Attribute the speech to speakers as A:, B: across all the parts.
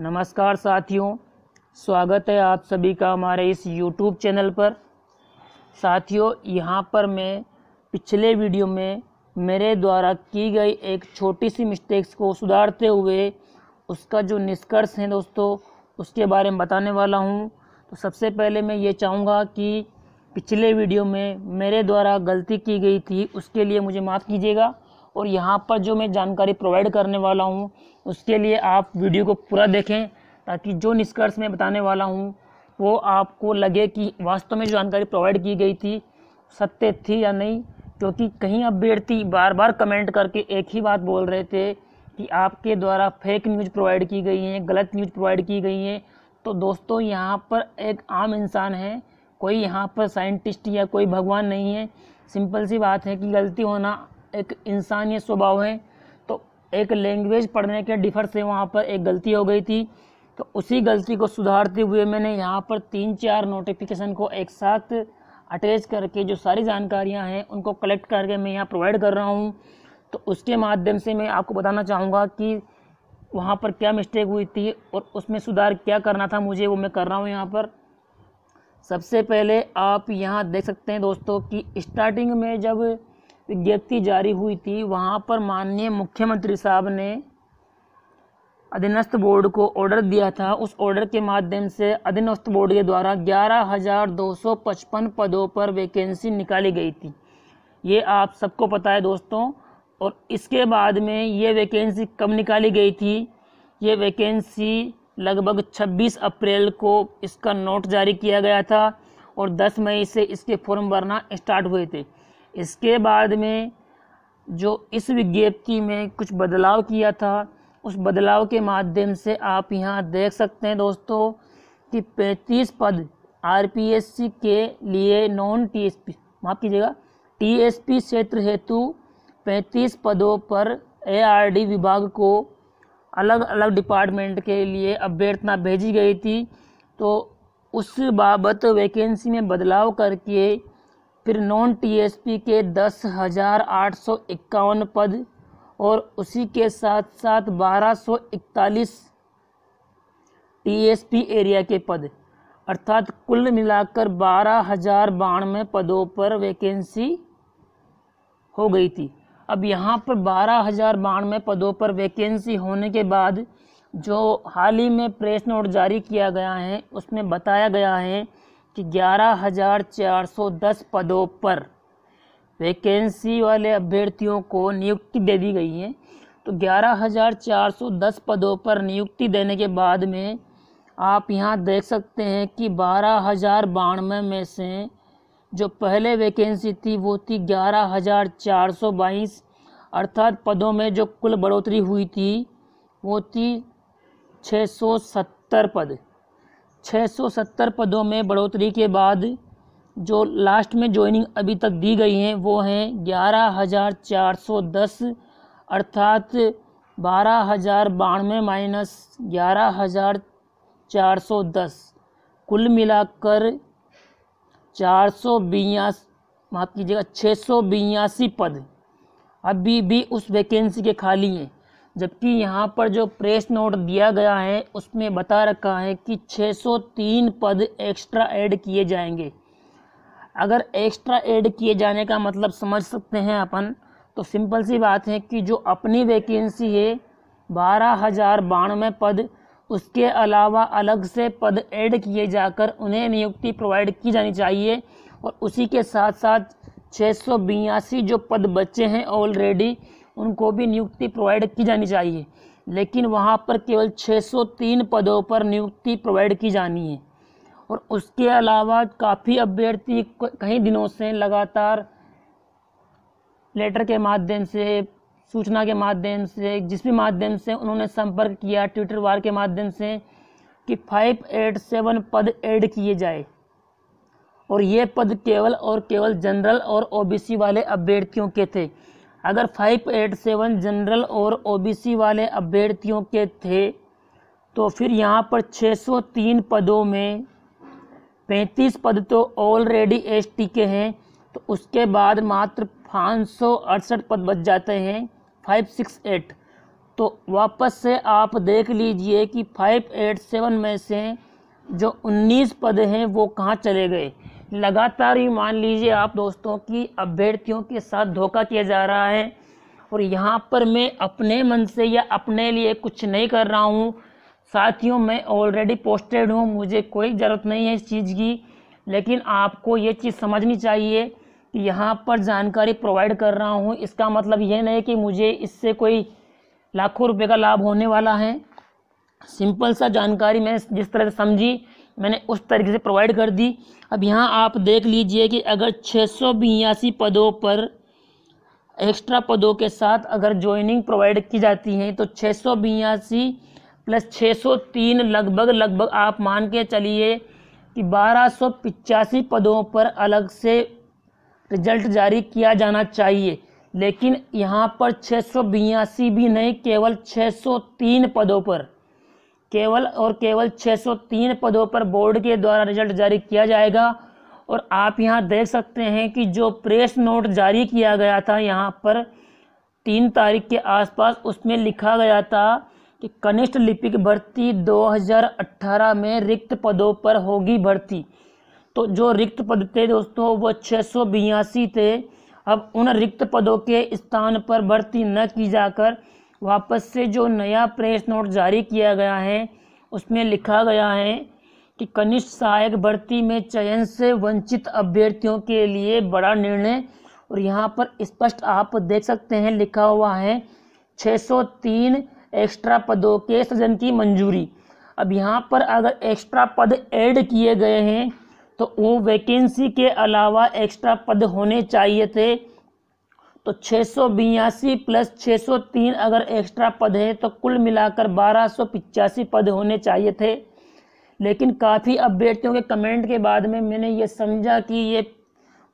A: नमस्कार साथियों स्वागत है आप सभी का हमारे इस यूट्यूब चैनल पर साथियों यहाँ पर मैं पिछले वीडियो में मेरे द्वारा की गई एक छोटी सी मिस्टेक्स को सुधारते हुए उसका जो निष्कर्ष है दोस्तों उसके बारे में बताने वाला हूँ तो सबसे पहले मैं ये चाहूँगा कि पिछले वीडियो में मेरे द्वारा गलती की गई थी उसके लिए मुझे माफ़ कीजिएगा और यहाँ पर जो मैं जानकारी प्रोवाइड करने वाला हूँ उसके लिए आप वीडियो को पूरा देखें ताकि जो निष्कर्ष मैं बताने वाला हूँ वो आपको लगे कि वास्तव में जो जानकारी प्रोवाइड की गई थी सत्य थी या नहीं क्योंकि कहीं अभ्यर्थी बार बार कमेंट करके एक ही बात बोल रहे थे कि आपके द्वारा फेक न्यूज़ प्रोवाइड की गई हैं गलत न्यूज़ प्रोवाइड की गई हैं तो दोस्तों यहाँ पर एक आम इंसान है कोई यहाँ पर साइंटिस्ट या कोई भगवान नहीं है सिंपल सी बात है कि गलती होना एक इंसानी स्वभाव है तो एक लैंग्वेज पढ़ने के डिफर से वहाँ पर एक गलती हो गई थी तो उसी गलती को सुधारते हुए मैंने यहाँ पर तीन चार नोटिफिकेशन को एक साथ अटैच करके जो सारी जानकारियाँ हैं उनको कलेक्ट करके मैं यहाँ प्रोवाइड कर रहा हूँ तो उसके माध्यम से मैं आपको बताना चाहूँगा कि वहाँ पर क्या मिस्टेक हुई थी और उसमें सुधार क्या करना था मुझे वो मैं कर रहा हूँ यहाँ पर सबसे पहले आप यहाँ देख सकते हैं दोस्तों कि स्टार्टिंग में जब विज्ञप्ति जारी हुई थी वहाँ पर माननीय मुख्यमंत्री साहब ने अधीनस्थ बोर्ड को ऑर्डर दिया था उस ऑर्डर के माध्यम से अधीनस्थ बोर्ड के द्वारा ग्यारह हज़ार दो सौ पचपन पदों पर वैकेंसी निकाली गई थी ये आप सबको पता है दोस्तों और इसके बाद में ये वैकेंसी कब निकाली गई थी ये वैकेंसी लगभग 26 अप्रैल को इसका नोट जारी किया गया था और 10 मई से इसके फॉर्म भरना स्टार्ट हुए थे इसके बाद में जो इस विज्ञप्ति में कुछ बदलाव किया था उस बदलाव के माध्यम से आप यहाँ देख सकते हैं दोस्तों कि पैंतीस पद आर के लिए नॉन टी एस पी माफ़ कीजिएगा टी एस पी क्षेत्र हेतु पैंतीस पदों पर डी विभाग को अलग अलग डिपार्टमेंट के लिए अभ्यर्थना भेजी गई थी तो उस बाबत वैकेंसी में बदलाव करके फिर नॉन टीएसपी के दस हज़ार आठ सौ इक्यावन पद और उसी के साथ साथ बारह सौ इकतालीस टीएसपी एरिया के पद अर्थात कुल मिलाकर बारह हज़ार बानवे पदों पर वैकेंसी हो गई थी अब यहाँ पर बारह हज़ार बानवे पदों पर वैकेंसी होने के बाद जो हाल ही में प्रेस नोट जारी किया गया है उसमें बताया गया है कि ग्यारह हज़ार चार सौ दस पदों पर वैकेंसी वाले अभ्यर्थियों को नियुक्ति दे दी गई है तो ग्यारह हज़ार चार सौ दस पदों पर नियुक्ति देने के बाद में आप यहाँ देख सकते हैं कि बारह हज़ार बानवे में से जो पहले वैकेंसी थी वो थी ग्यारह हज़ार चार सौ बाईस अर्थात पदों में जो कुल बढ़ोतरी हुई थी वो थी छः सौ सत्तर पद 670 पदों में बढ़ोतरी के बाद जो लास्ट में ज्वाइनिंग अभी तक दी गई हैं वो हैं ग्यारह हज़ार चार सौ दस अर्थात बारह हज़ार बानवे माइनस ग्यारह हज़ार चार सौ दस कुल मिलाकर चार सौ बयास माफ़ कीजिएगा छः सौ बयासी पद अभी भी उस वैकेंसी के खाली हैं जबकि यहाँ पर जो प्रेस नोट दिया गया है उसमें बता रखा है कि 603 पद एक्स्ट्रा ऐड किए जाएंगे अगर एक्स्ट्रा ऐड किए जाने का मतलब समझ सकते हैं अपन तो सिंपल सी बात है कि जो अपनी वैकेंसी है बारह हज़ार बानवे पद उसके अलावा अलग से पद ऐड किए जाकर उन्हें नियुक्ति प्रोवाइड की जानी चाहिए और उसी के साथ साथ छः जो पद बचे हैं ऑलरेडी उनको भी नियुक्ति प्रोवाइड की जानी चाहिए लेकिन वहाँ पर केवल 603 पदों पर नियुक्ति प्रोवाइड की जानी है और उसके अलावा काफ़ी अभ्यर्थी कई दिनों से लगातार लेटर के माध्यम से सूचना के माध्यम से जिस भी माध्यम से उन्होंने संपर्क किया ट्विटर वार के माध्यम से कि फाइव एट सेवन पद ऐड किए जाए और ये पद केवल और केवल जनरल और ओबीसी वाले अभ्यर्थियों के थे अगर 587 जनरल और ओबीसी वाले अभ्यर्थियों के थे तो फिर यहाँ पर 603 पदों में 35 पद तो ऑलरेडी एसटी के हैं तो उसके बाद मात्र पाँच पद बच जाते हैं 568 तो वापस से आप देख लीजिए कि 587 में से जो 19 पद हैं वो कहाँ चले गए लगातार ही मान लीजिए आप दोस्तों कि अभ्यर्थियों के साथ धोखा किया जा रहा है और यहाँ पर मैं अपने मन से या अपने लिए कुछ नहीं कर रहा हूँ साथियों मैं ऑलरेडी पोस्टेड हूँ मुझे कोई ज़रूरत नहीं है इस चीज़ की लेकिन आपको ये चीज़ समझनी चाहिए कि यहाँ पर जानकारी प्रोवाइड कर रहा हूँ इसका मतलब ये नहीं कि मुझे इससे कोई लाखों रुपए का लाभ होने वाला है सिंपल सा जानकारी मैं जिस तरह से समझी मैंने उस तरीके से प्रोवाइड कर दी अब यहाँ आप देख लीजिए कि अगर छः पदों पर एक्स्ट्रा पदों के साथ अगर ज्वाइनिंग प्रोवाइड की जाती हैं तो छः सौ बयासी प्लस छः सौ तीन लगभग लगभग आप मान के चलिए कि बारह सौ पदों पर अलग से रिजल्ट जारी किया जाना चाहिए लेकिन यहाँ पर छः सौ बयासी भी नहीं केवल छः सौ तीन पदों पर केवल और केवल 603 पदों पर बोर्ड के द्वारा रिजल्ट जारी किया जाएगा और आप यहाँ देख सकते हैं कि जो प्रेस नोट जारी किया गया था यहाँ पर तीन तारीख के आसपास उसमें लिखा गया था कि कनिष्ठ लिपिक भर्ती 2018 में रिक्त पदों पर होगी भर्ती तो जो रिक्त पद थे दोस्तों वो छः थे अब उन रिक्त पदों के स्थान पर भर्ती न की जाकर वापस से जो नया प्रेस नोट जारी किया गया है उसमें लिखा गया है कि कनिष्ठ सहायक भर्ती में चयन से वंचित अभ्यर्थियों के लिए बड़ा निर्णय और यहाँ पर स्पष्ट आप देख सकते हैं लिखा हुआ है 603 एक्स्ट्रा पदों के सृजन की मंजूरी अब यहाँ पर अगर एक्स्ट्रा पद ऐड किए गए हैं तो वो वैकेंसी के अलावा एक्स्ट्रा पद होने चाहिए थे तो छः सौ बयासी प्लस छः सौ तीन अगर एक्स्ट्रा पद हैं तो कुल मिलाकर बारह सौ पिचासी पद होने चाहिए थे लेकिन काफ़ी अभ्यर्थियों के कमेंट के बाद में मैंने ये समझा कि ये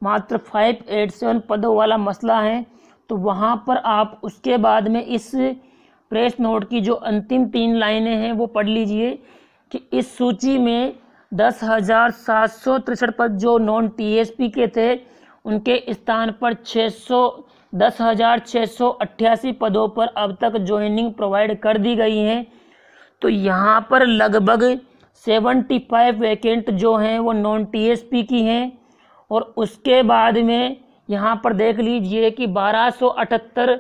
A: मात्र फाइव एट सेवन पदों वाला मसला है तो वहाँ पर आप उसके बाद में इस प्रेस नोट की जो अंतिम तीन लाइनें हैं वो पढ़ लीजिए कि इस सूची में दस हज़ार सात सौ तिरसठ पद जो नॉन टीएसपी के थे उनके स्थान पर छः सौ दस हज़ार छः सौ अट्ठासी पदों पर अब तक ज्वाइनिंग प्रोवाइड कर दी गई हैं तो यहाँ पर लगभग सेवेंटी फाइव वैकेंट जो हैं वो नॉन टीएसपी की हैं और उसके बाद में यहाँ पर देख लीजिए कि बारह सौ अठहत्तर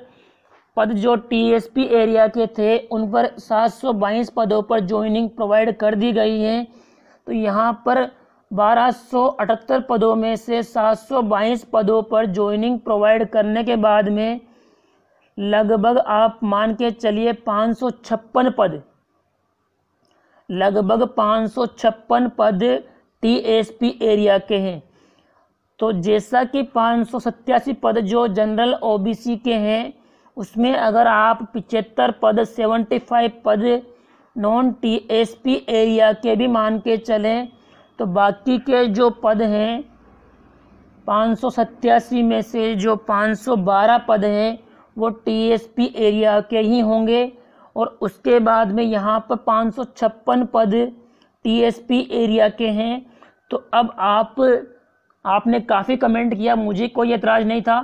A: पद जो टीएसपी एरिया के थे उन पर सात सौ बाईस पदों पर ज्वाइनिंग प्रोवाइड कर दी गई हैं तो यहाँ पर 1278 पदों में से 722 पदों पर ज्वाइनिंग प्रोवाइड करने के बाद में लगभग आप मान के चलिए 556 पद लगभग 556 पद टीएसपी एरिया के हैं तो जैसा कि पाँच पद जो जनरल ओबीसी के हैं उसमें अगर आप पिचहत्तर पद 75 पद नॉन टीएसपी एरिया के भी मान के चलें तो बाकी के जो पद हैं पाँच सौ सत्तासी में से जो पाँच सौ बारह पद हैं वो टीएसपी एरिया के ही होंगे और उसके बाद में यहाँ पर पाँच सौ छप्पन पद टीएसपी एरिया के हैं तो अब आप आपने काफ़ी कमेंट किया मुझे कोई एतराज़ नहीं था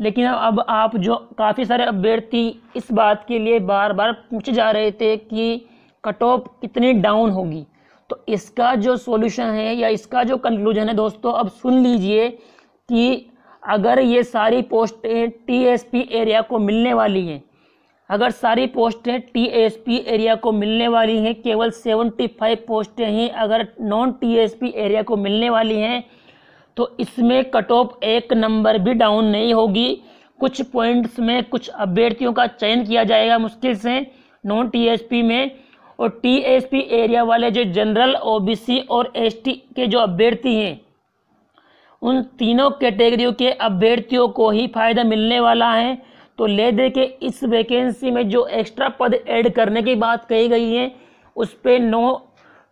A: लेकिन अब आप जो काफ़ी सारे अभ्यर्थी इस बात के लिए बार बार पूछे जा रहे थे कि कट ऑफ कितनी डाउन होगी तो इसका जो सॉल्यूशन है या इसका जो कंक्लूजन है दोस्तों अब सुन लीजिए कि अगर ये सारी पोस्टें टीएसपी एरिया को मिलने वाली हैं अगर सारी पोस्टें टीएसपी एरिया को मिलने वाली हैं केवल 75 पोस्टें ही अगर नॉन टीएसपी एरिया को मिलने वाली हैं तो इसमें कट ऑफ एक नंबर भी डाउन नहीं होगी कुछ पॉइंट्स में कुछ अभ्यर्थियों का चयन किया जाएगा मुश्किल से नॉन टीएसपी में और टीएसपी एरिया वाले जो जनरल ओबीसी और एसटी के जो अभ्यर्थी हैं उन तीनों कैटेगरियों के, के अभ्यर्थियों को ही फायदा मिलने वाला है तो ले दे के इस वैकेंसी में जो एक्स्ट्रा पद ऐड करने की बात कही गई है उस पर नो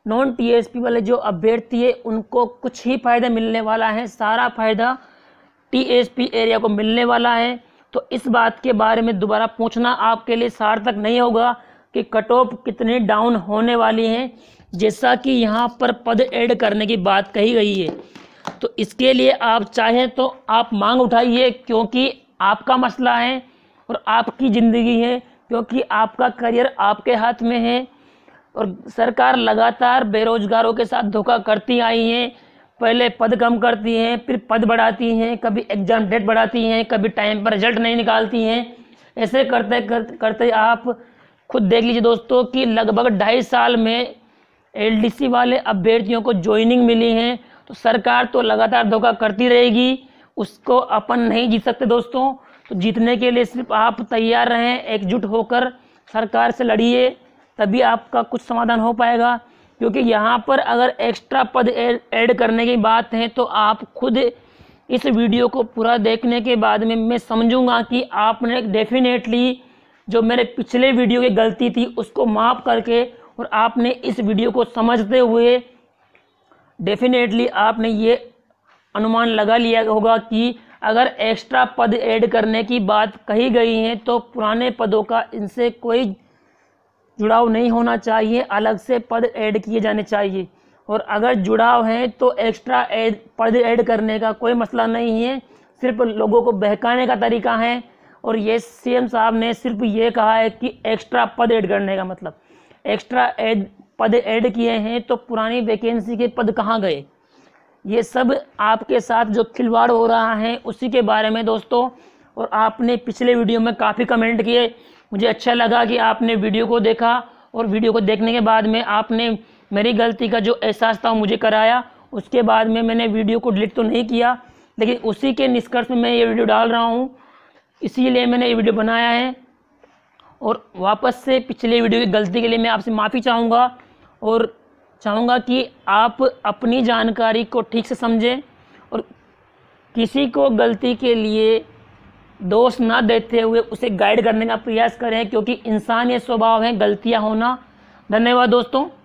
A: नॉन टीएसपी वाले जो अभ्यर्थी है उनको कुछ ही फ़ायदा मिलने वाला है सारा फ़ायदा टीएसपी एरिया को मिलने वाला है तो इस बात के बारे में दोबारा पूछना आपके लिए सार्थक नहीं होगा कि कट ऑफ कितने डाउन होने वाली हैं जैसा कि यहाँ पर पद ऐड करने की बात कही गई है तो इसके लिए आप चाहें तो आप मांग उठाइए क्योंकि आपका मसला है और आपकी ज़िंदगी है क्योंकि आपका करियर आपके हाथ में है और सरकार लगातार बेरोजगारों के साथ धोखा करती आई हैं पहले पद कम करती हैं फिर पद बढ़ाती हैं कभी एग्ज़ाम डेट बढ़ाती हैं कभी टाइम पर रिजल्ट नहीं निकालती हैं ऐसे करते करते, करते आप खुद देख लीजिए दोस्तों कि लगभग ढाई साल में एलडीसी वाले अभ्यर्थियों को ज्वाइनिंग मिली है तो सरकार तो लगातार धोखा करती रहेगी उसको अपन नहीं जीत सकते दोस्तों तो जीतने के लिए सिर्फ आप तैयार रहें एकजुट होकर सरकार से लड़िए तभी आपका कुछ समाधान हो पाएगा क्योंकि यहाँ पर अगर एक्स्ट्रा पद ऐड करने की बात है तो आप खुद इस वीडियो को पूरा देखने के बाद में मैं समझूंगा कि आपने डेफिनेटली जो मेरे पिछले वीडियो की गलती थी उसको माफ़ करके और आपने इस वीडियो को समझते हुए डेफिनेटली आपने ये अनुमान लगा लिया होगा कि अगर एक्स्ट्रा पद ऐड करने की बात कही गई है तो पुराने पदों का इनसे कोई जुड़ाव नहीं होना चाहिए अलग से पद ऐड किए जाने चाहिए और अगर जुड़ाव हैं तो एक्स्ट्रा एड पद ऐड करने का कोई मसला नहीं है सिर्फ लोगों को बहकाने का तरीका है और ये सीएम साहब ने सिर्फ ये कहा है कि एक्स्ट्रा पद ऐड करने का मतलब एक्स्ट्रा एड पद ऐड किए हैं तो पुरानी वैकेंसी के पद कहाँ गए ये सब आपके साथ जो खिलवाड़ हो रहा है उसी के बारे में दोस्तों और आपने पिछले वीडियो में काफ़ी कमेंट किए मुझे अच्छा लगा कि आपने वीडियो को देखा और वीडियो को देखने के बाद में आपने मेरी गलती का जो एहसास था मुझे कराया उसके बाद में मैंने वीडियो को डिलीट तो नहीं किया लेकिन उसी के निष्कर्ष में मैं ये वीडियो डाल रहा हूँ इसीलिए मैंने ये वीडियो बनाया है और वापस से पिछले वीडियो की गलती के लिए मैं आपसे माफ़ी चाहूँगा और चाहूँगा कि आप अपनी जानकारी को ठीक से समझें और किसी को गलती के लिए दोष ना देते हुए उसे गाइड करने का प्रयास करें क्योंकि इंसान ये स्वभाव है गलतियाँ होना धन्यवाद दोस्तों